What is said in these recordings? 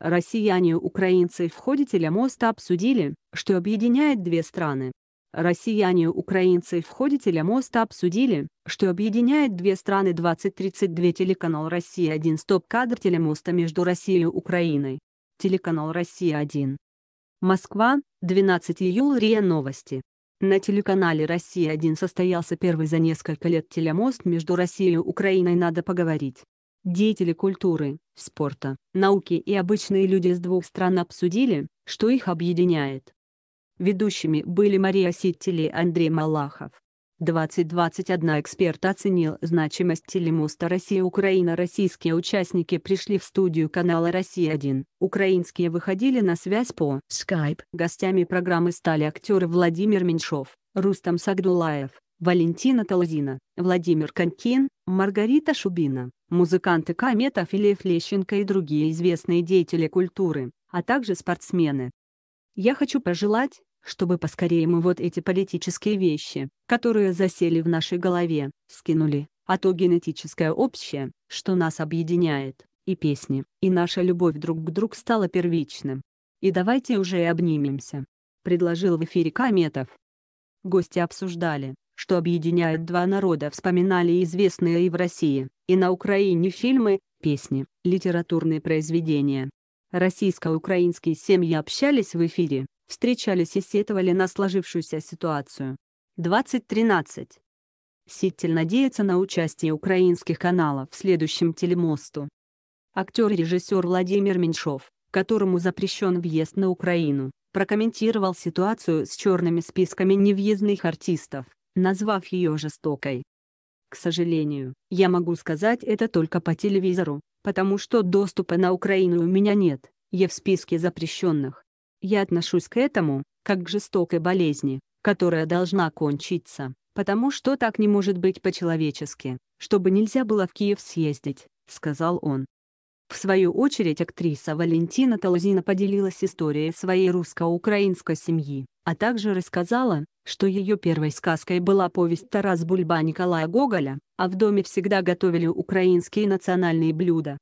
Россияне, украинцы в ходе телемоста обсудили, что объединяет две страны. Россияне, украинцы в ходе телемоста обсудили, что объединяет две страны 2032 телеканал «Россия-1» стоп-кадр телемоста между Россией и Украиной. Телеканал «Россия-1». Москва, 12 июля РИА Новости. На телеканале «Россия-1» состоялся первый за несколько лет телемост между Россией и Украиной «Надо поговорить». Деятели культуры, спорта, науки и обычные люди с двух стран обсудили, что их объединяет. Ведущими были Мария Ситтели и Андрей Малахов. 2021 эксперт оценил значимость телемоста Россия-Украина. Российские участники пришли в студию канала «Россия-1». Украинские выходили на связь по Skype. Гостями программы стали актеры Владимир Меньшов, Рустам Сагдулаев, Валентина Толзина, Владимир Конькин, Маргарита Шубина музыканты Комет, Афилеев Лещенко и другие известные деятели культуры, а также спортсмены. Я хочу пожелать, чтобы поскорее мы вот эти политические вещи, которые засели в нашей голове, скинули, а то генетическое общее, что нас объединяет, и песни, и наша любовь друг к другу стала первичным. И давайте уже и обнимемся. Предложил в эфире Кометов. Гости обсуждали, что объединяет два народа вспоминали известные и в России, и на Украине фильмы, песни, литературные произведения. Российско-украинские семьи общались в эфире, встречались и сетовали на сложившуюся ситуацию. 2013. Ситтель надеется на участие украинских каналов в следующем телемосту. Актер и режиссер Владимир Меньшов, которому запрещен въезд на Украину, прокомментировал ситуацию с черными списками невъездных артистов назвав ее жестокой. К сожалению, я могу сказать это только по телевизору, потому что доступа на Украину у меня нет, я в списке запрещенных. Я отношусь к этому, как к жестокой болезни, которая должна кончиться, потому что так не может быть по-человечески, чтобы нельзя было в Киев съездить, сказал он. В свою очередь актриса Валентина Толзина поделилась историей своей русско-украинской семьи, а также рассказала, что ее первой сказкой была повесть Тарас Бульба Николая Гоголя, а в доме всегда готовили украинские национальные блюда.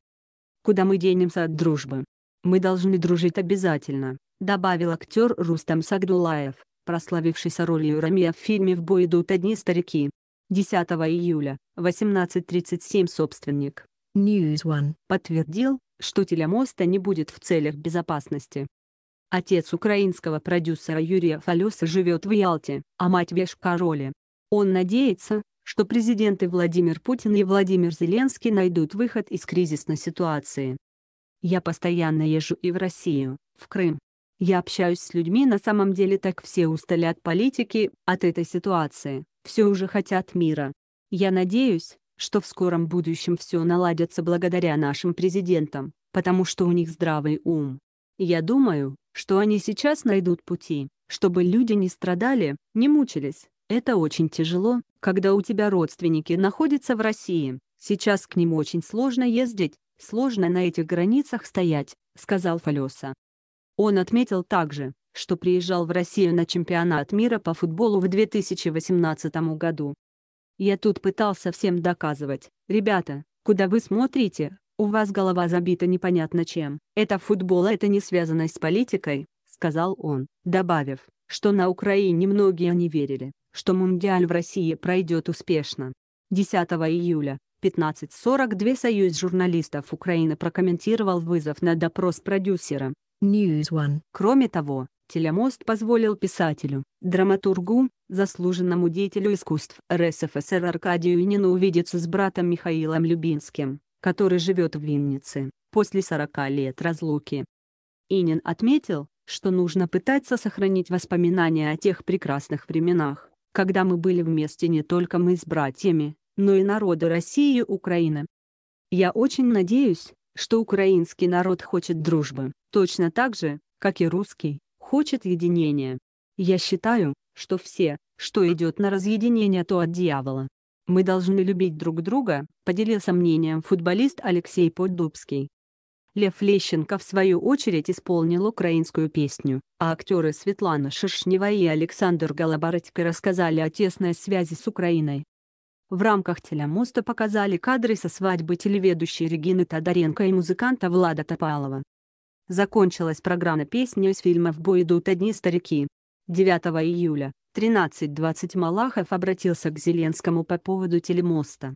«Куда мы денемся от дружбы? Мы должны дружить обязательно», — добавил актер Рустам Сагдулаев, прославившийся ролью Рамия в фильме «В бой идут одни старики». 10 июля, 18.37 собственник, News One подтвердил, что телемоста не будет в целях безопасности. Отец украинского продюсера Юрия Фалеса живет в Ялте, а мать в Ешкароле. Он надеется, что президенты Владимир Путин и Владимир Зеленский найдут выход из кризисной ситуации. Я постоянно езжу и в Россию, в Крым. Я общаюсь с людьми на самом деле так все устали от политики, от этой ситуации, все уже хотят мира. Я надеюсь, что в скором будущем все наладится благодаря нашим президентам, потому что у них здравый ум. Я думаю, что они сейчас найдут пути, чтобы люди не страдали, не мучились. Это очень тяжело, когда у тебя родственники находятся в России. Сейчас к ним очень сложно ездить, сложно на этих границах стоять», — сказал Фалеса. Он отметил также, что приезжал в Россию на чемпионат мира по футболу в 2018 году, я тут пытался всем доказывать. Ребята, куда вы смотрите? У вас голова забита непонятно чем. Это футбол, а это не связано с политикой, сказал он, добавив, что на Украине многие не верили, что Мундиаль в России пройдет успешно. 10 июля 15.42 Союз журналистов Украины прокомментировал вызов на допрос продюсера. News One. Кроме того, телемост позволил писателю, драматургу, заслуженному деятелю искусств РСФСР Аркадию Инину увидеться с братом Михаилом Любинским, который живет в Виннице, после 40 лет разлуки. Инин отметил, что нужно пытаться сохранить воспоминания о тех прекрасных временах, когда мы были вместе не только мы с братьями, но и народы России и Украины. Я очень надеюсь, что украинский народ хочет дружбы, точно так же, как и русский, хочет единения. Я считаю, что все, что идет на разъединение, то от дьявола. Мы должны любить друг друга, поделился мнением футболист Алексей Поддубский. Лев Лещенко в свою очередь исполнил украинскую песню, а актеры Светлана Шершнева и Александр Голобородько рассказали о тесной связи с Украиной. В рамках телемоста показали кадры со свадьбы телеведущей Регины Тодоренко и музыканта Влада Топалова. Закончилась программа песни из фильма «В бой идут одни старики». 9 июля 13.20 Малахов обратился к Зеленскому по поводу телемоста.